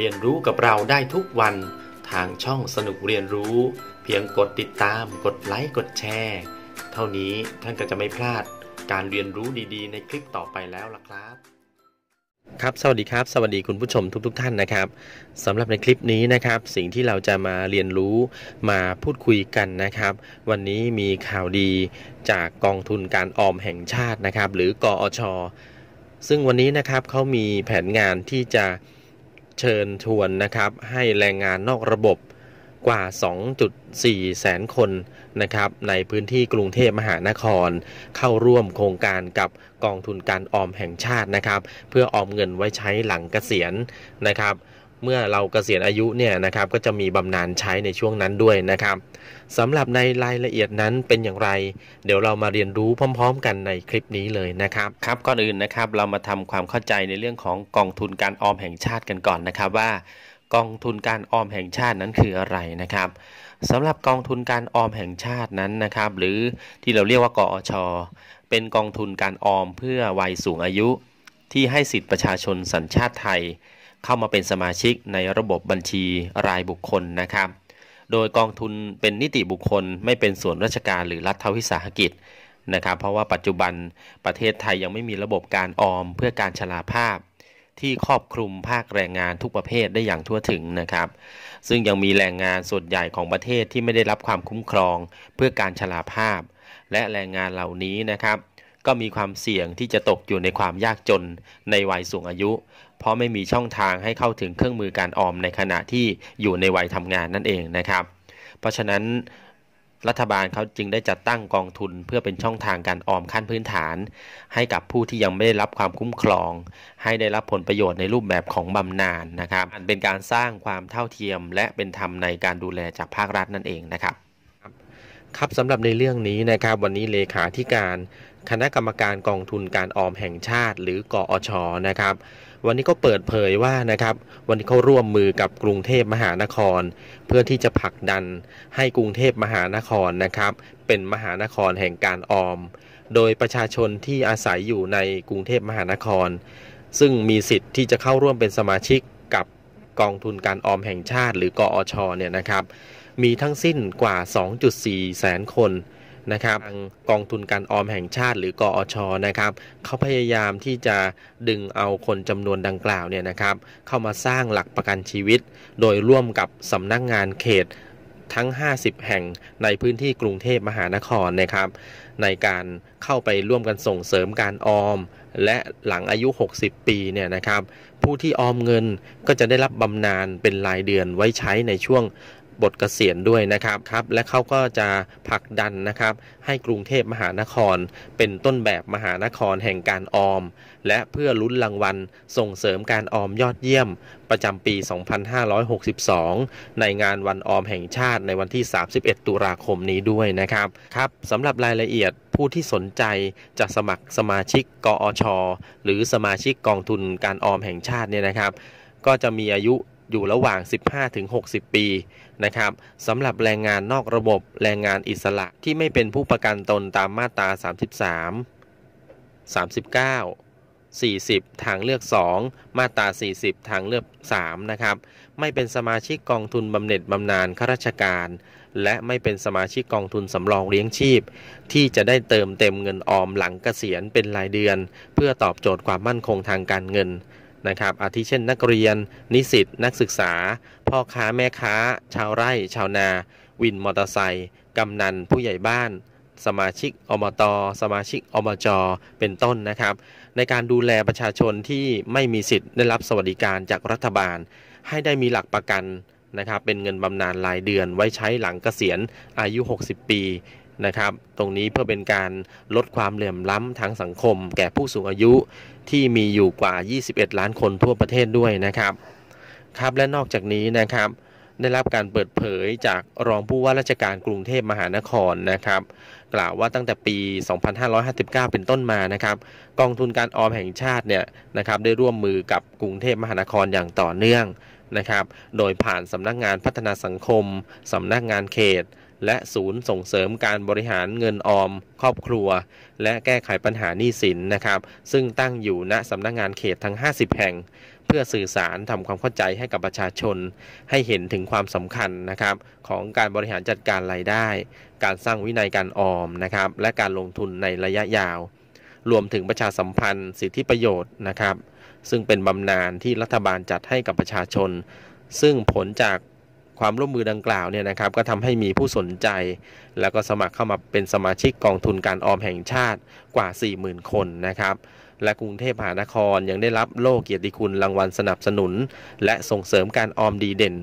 เรียนรู้กับเราได้ทุกวันทางช่องสนุกเรียนรู้ เพียงกดติดตาม กดไลค์กดแชร์เท่านี้ท่านก็จะไม่พลาดการเรียนรู้ดีๆ ในคลิปต่อไปแล้วล่ะครับ ครับสวัสดีครับ สวัสดีคุณผู้ชมทุก ๆทท่านนะครับสำหรับในคลิปนี้นะครับ สิ่งที่เราจะมาเรียนรู้มาพูดคุยกันนะครับ วันนี้มีข่าวดีจากกองทุนการออมแห่งชาตินะครับ หรือกออช ซึ่งวันนี้นะครับเขามีแผนงานที่จะเชิญชวนนะครับให้แรงงานนอกระบบกว่า 2.4 แสนคนนะครับ ในพื้นที่กรุงเทพมหานคร เข้าร่วมโครงการกับกองทุนการออมแห่งชาตินะครับ เพื่อออมเงินไว้ใช้หลังเกษียณนะครับเมื่อเรากเกษียณอายุเนี่ยนะครับก็จะมีบำนาญใช้ในช่วงนั้นด้วยนะครับสำหรับในรายละเอียดนั้นเป็นอย่างไร เดี๋ยวเรามาเรียนรู้พร้อมๆ กันในคลิปนี้เลยนะครับ ครับก่อนอื่นนะครับเรามาทำความเข้าใจในเรื่องของกองทุนการออมแห่งชาติกันก่อนนะครับ ว่า กองทุนการออมแห่งชาตินั้นคืออะไรนะครับสำหรับกองทุนการออมแห่งชาตินั้นนะครับ หรือที่เราเรียกว่ากอช เป็นกองทุนการออมเพื่อวัยสูงอายุ ที่ให้สิทธิประชาชนสัญชาติไทยเข้ามาเป็นสมาชิกในระบบบัญชีรายบุคคลนะครับ โดยกองทุนเป็นนิติบุคคลไม่เป็นส่วนราชการหรือรัฐวิสาหกิจนะครับ เพราะว่าปัจจุบันประเทศไทยยังไม่มีระบบการออมเพื่อการชราภาพ ที่ครอบคลุมภาคแรงงานทุกประเภทได้อย่างทั่วถึงนะครับ ซึ่งยังมีแรงงานส่วนใหญ่ของประเทศที่ไม่ได้รับความคุ้มครอง เพื่อการชราภาพ และแรงงานเหล่านี้นะครับก็มีความเสี่ยงที่จะตกอยู่ในความยากจนในวัยสูงอายุ เพราะไม่มีช่องทางให้เข้าถึงเครื่องมือการออมในขณะที่อยู่ในวัยทำงานนั่นเองนะครับ เพราะฉะนั้นรัฐบาลเขาจึงได้จัดตั้งกองทุนเพื่อเป็นช่องทางการออมขั้นพื้นฐาน ให้กับผู้ที่ยังไม่ได้รับความคุ้มครอง ให้ได้รับผลประโยชน์ในรูปแบบของบำนาญนนะครับอันเป็นการสร้างความเท่าเทียมและเป็นธรรมในการดูแลจากภาครัฐนั่นเองนะครับครับสำหรับในเรื่องนี้นะครับวันนี้เลขาธิการคณะกรรมการกองทุนการออมแห่งชาติหรือกออชนะครับ วันนี้ก็เปิดเผยว่านะครับวันนี้เขาร่วมมือกับกรุงเทพมหานคร เพื่อที่จะผลักดันให้กรุงเทพมหานครนะครับเป็นมหานครแห่งการออม โดยประชาชนที่อาศัยอยู่ในกรุงเทพมหานคร ซึ่งมีสิทธิ์ที่จะเข้าร่วมเป็นสมาชิกกับกองทุนการออมแห่งชาติหรือกออชเนี่ยนะครับ มีทั้งสิ้นกว่า 2.4 แสนคนนะครับกองทุนการออมแห่งชาติหรือกออชนะครับเขาพยายามที่จะดึงเอาคนจำนวนดังกล่าวเนี่ยนะครับเข้ามาสร้างหลักประกันชีวิต โดยร่วมกับสำนักงานเขตทั้ง 50 แห่งในพื้นที่กรุงเทพมหานครนะครับในการเข้าไปร่วมกันส่งเสริมการออม และหลังอายุ 60 ปีเนี่ยนะครับผู้ที่ออมเงินก็จะได้รับบำนาญเป็นรายเดือนไว้ใช้ในช่วงบทเกษียณด้วยนะครับครับและเขาก็จะผลักดันนะครับให้กรุงเทพมหานครเป็นต้นแบบมหานครแห่งการออม และเพื่อลุ้นรางวัลส่งเสริมการออมยอดเยี่ยม ประจำปี 2562 ในงานวันออมแห่งชาติในวันที่ 31 ตุลาคมนี้ด้วยนะครับครับสำหรับรายละเอียดผู้ที่สนใจจะสมัครสมาชิกกอชหรือสมาชิกกองทุนการออมแห่งชาติเนี่ยนะครับ ก็จะมีอายุอยู่ระหว่าง 15-60 ปี นะครับสำหรับแรงงานนอกระบบแรงงานอิสระที่ไม่เป็นผู้ประกันตนตามมาตรา 33 39 40 ทางเลือก 2 มาตรา 40 ทางเลือก 3 นะครับ ไม่เป็นสมาชิกกองทุนบำเหน็จบำนาญข้าราชการ และไม่เป็นสมาชิกกองทุนสำรองเลี้ยงชีพ ที่จะได้เติมเต็มเงินออมหลังเกษียณเป็นรายเดือน เพื่อตอบโจทย์ความมั่นคงทางการเงินนะครับอาทิเช่นนักเรียนนิสิตนักศึกษา พ่อค้าแม่ค้า ชาวไร่ ชาวนา วินมอเตอร์ไซค์กำนันผู้ใหญ่บ้าน สมาชิกอมตอสมาชิกอมจเป็นต้นนะครับ ในการดูแลประชาชนที่ไม่มีสิทธิ์ ได้รับสวัสดิการจากรัฐบาล ให้ได้มีหลักประกันนะครับเป็นเงินบำนาญรายเดือนไว้ใช้หลังเกษียณอายุ 60 ปีนะครับตรงนี้เพื่อเป็นการลดความเหลื่อมล้ำทางสังคม แก่ผู้สูงอายุที่มีอยู่กว่า 21 ล้านคนทั่วประเทศด้วยนะครับ ครับ และนอกจากนี้นะครับ ได้รับการเปิดเผยจากรองผู้ว่าราชการกรุงเทพมหานครนะครับกล่าวว่าตั้งแต่ปี 2559 เป็นต้นมา นะครับกองทุนการออมแห่งชาติเนี่ยนะครับได้ร่วมมือกับกรุงเทพมหานครอย่างต่อเนื่องนะครับโดยผ่านสำนักงานพัฒนาสังคมสำนักงานเขตและศูนย์ส่งเสริมการบริหารเงินออม ครอบครัว และแก้ไขปัญหาหนี้สินนะครับ ซึ่งตั้งอยู่ณสำนักงงานเขตทั้ง 50 แห่ง เพื่อสื่อสารทำความเข้าใจให้กับประชาชน ให้เห็นถึงความสำคัญนะครับ ของการบริหารจัดการรายได้ การสร้างวินัยการออมนะครับ และการลงทุนในระยะยาว รวมถึงประชาสัมพันธ์ สิทธิประโยชน์นะครับซึ่งเป็นบำนาญที่รัฐบาลจัดให้กับประชาชน ซึ่งผลจากความร่วมมือดังกล่าวเนี่ยนะครับก็ทำให้มีผู้สนใจ แล้วก็สมัครเข้ามาเป็นสมาชิกกองทุนการออมแห่งชาติกว่า 40,000 คนนะครับ และกรุงเทพมหานครยังได้รับโล่เกียรติคุณรางวัลสนับสนุน และส่งเสริมการออม ดีเด่น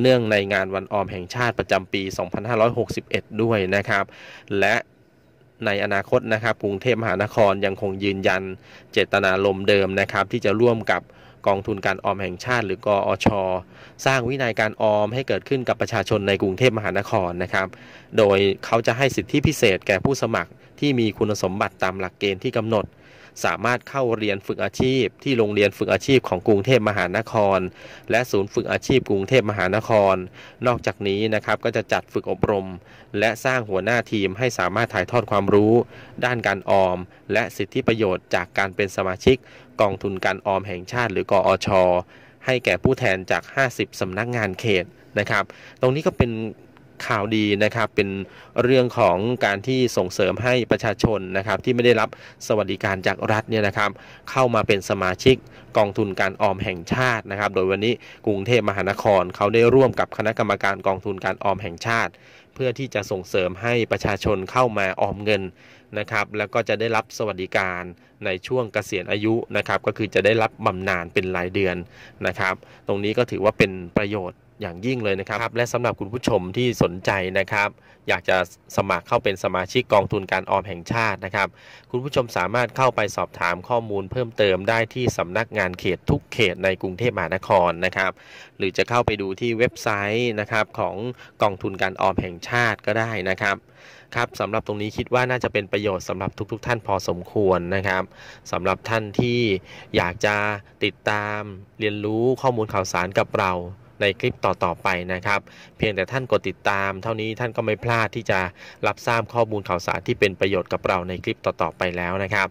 เนื่องในงานวันออม แห่งชาติประจำปี 2561 ด้วยนะครับ และในอนาคตนะครับกรุงเทพมหานครยังคงยืนยันเจตนารมณ์เดิมนะครับที่จะร่วมกับกองทุนการออมแห่งชาติหรือกออช สร้างวินัยการออมให้เกิดขึ้นกับประชาชนในกรุงเทพมหานครนะครับ โดยเขาจะให้สิทธิพิเศษแก่ผู้สมัครที่มีคุณสมบัติตามหลักเกณฑ์ที่กำหนดสามารถเข้าเรียนฝึกอาชีพที่โรงเรียนฝึกอาชีพของกรุงเทพมหานคร และศูนย์ฝึกอาชีพกรุงเทพมหานคร นอกจากนี้นะครับก็จะจัดฝึกอบรม และสร้างหัวหน้าทีมให้สามารถถ่ายทอดความรู้ ด้านการออมและสิทธิประโยชน์จากการเป็นสมาชิกกองทุนการออมแห่งชาติ หรือกออชให้แก่ผู้แทนจาก 50 สำนักงานเขตนะครับ ตรงนี้ก็เป็นข่าวดีนะครับเป็นเรื่องของการที่ส่งเสริมให้ประชาชนนะครับที่ไม่ได้รับสวัสดิการจากรัฐเนี่ยนะครับ เข้ามาเป็นสมาชิกกองทุนการออมแห่งชาตินะครับ โดยวันนี้กรุงเทพมหานครเขาได้ร่วมกับคณะกรรมการกองทุนการออมแห่งชาติ เพื่อที่จะส่งเสริมให้ประชาชนเข้ามาออมเงินนะครับ แล้วก็จะได้รับสวัสดิการในช่วงเกษียณอายุนะครับก็คือจะได้รับบำนาญเป็นรายเดือนนะครับ ตรงนี้ก็ถือว่าเป็นประโยชน์อย่างยิ่งเลยนะครับรบและสำหรับคุณผู้ชมที่สนใจนะครับ อยากจะสมัครเข้าเป็นสมาชิกกองทุนการออมแห่งชาตินะครับ คุณผู้ชมสามารถเข้าไปสอบถามข้อมูลเพิ่มเติมได้ที่สำนักงานเขตทุกเขตในกรุงเทพมหานครนะครับ หรือจะเข้าไปดูที่เว็บไซต์นะครับ ของกองทุนการออมแห่งชาติก็ได้นะครับ ครับสำหรับตรงนี้คิดว่าน่าจะเป็นประโยชน์สำหรับทุกๆทท่านพอสมควรนะครับสำหรับท่านที่อยากจะติดตามเรียนรู้ข้อมูลข่าวสารกับเราในคลิปต่อ ๆ ไปนะครับ เพียงแต่ท่านกดติดตามเท่านี้ท่านก็ไม่พลาดที่จะรับทราบข้อมูลข่าวสารที่เป็นประโยชน์ กับเราในคลิปต่อๆไปแล้วนะครับ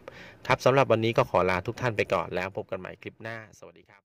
ครับสำหรับวันนี้ก็ขอลาทุกท่านไปก่อนแล้วพบกันใหม่คลิปหน้าสวัสดีครับ